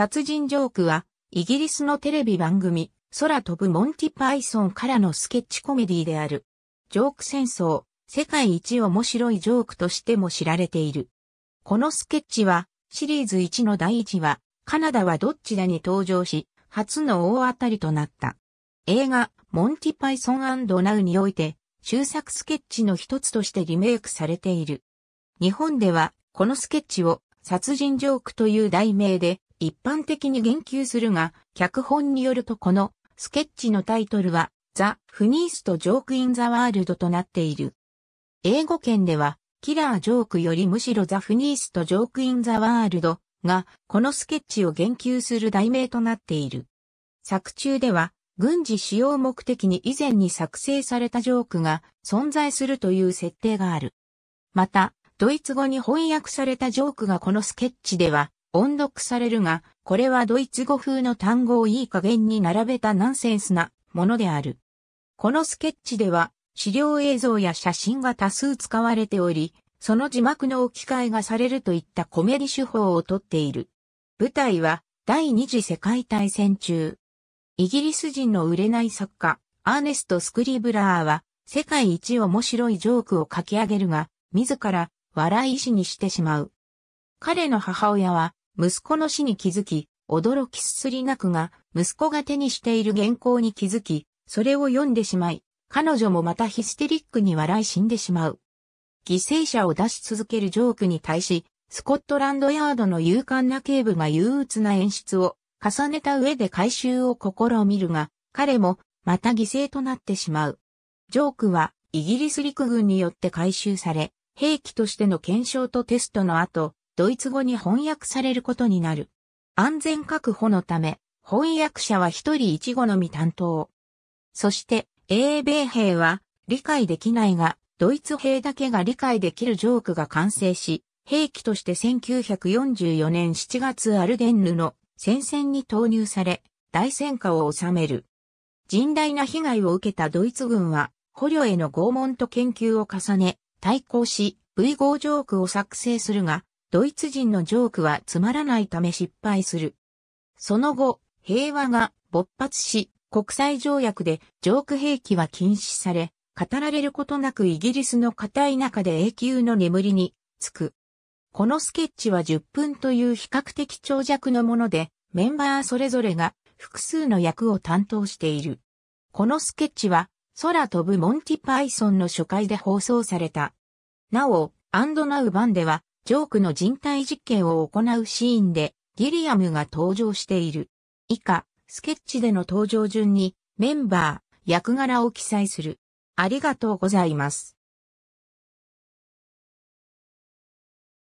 殺人ジョークは、イギリスのテレビ番組、空飛ぶモンティパイソンからのスケッチコメディである。ジョーク戦争、世界一面白いジョークとしても知られている。このスケッチは、シリーズ1の第1話、カナダはどっちだに登場し、初の大当たりとなった。映画、モンティパイソンナウにおいて、終作スケッチの一つとしてリメイクされている。日本では、このスケッチを、殺人ジョークという題名で、一般的に言及するが、脚本によるとこのスケッチのタイトルは、ザ・フニースとジョーク・イン・ザ・ワールドとなっている。英語圏では、キラー・ジョークよりむしろザ・フニースとジョーク・イン・ザ・ワールドが、このスケッチを言及する題名となっている。作中では、軍事使用目的に以前に作成されたジョークが存在するという設定がある。また、ドイツ語に翻訳されたジョークがこのスケッチでは音読されるが、これはドイツ語風の単語をいい加減に並べたナンセンスなものである。このスケッチでは、資料映像や写真が多数使われており、その字幕の置き換えがされるといったコメディ手法をとっている。舞台は第二次世界大戦中。イギリス人の売れない作家、アーネスト・スクリブラーは、世界一面白いジョークを書き上げるが、自ら笑い師にしてしまう。彼の母親は息子の死に気づき、驚きすすり泣くが、息子が手にしている原稿に気づき、それを読んでしまい、彼女もまたヒステリックに笑い死んでしまう。犠牲者を出し続けるジョークに対し、スコットランドヤードの勇敢な警部が憂鬱な演出を重ねた上で回収を試みるが、彼もまた犠牲となってしまう。ジョークはイギリス陸軍によって回収され、兵器としての検証とテストの後、ドイツ語に翻訳されることになる。安全確保のため、翻訳者は一人一語のみ担当。そして、英米兵は理解できないが、ドイツ兵だけが理解できるジョークが完成し、兵器として1944年7月アルデンヌの戦線に投入され、大戦果を収める。甚大な被害を受けたドイツ軍は、捕虜への拷問と研究を重ね、対抗し、V 号ジョークを作成するが、ドイツ人のジョークはつまらないため失敗する。その後、平和が勃発し、国際条約でジョーク兵器は禁止され、語られることなくイギリスの固い中で永久の眠りにつく。このスケッチは10分という比較的長尺のもので、メンバーそれぞれが複数の役を担当している。このスケッチは、空飛ぶモンティパイソンの初回で放送された。なお、アンドナウ版では、ジョークの人体実験を行うシーンで、ギリアムが登場している。以下、スケッチでの登場順に、メンバー、役柄を記載する。ありがとうございます。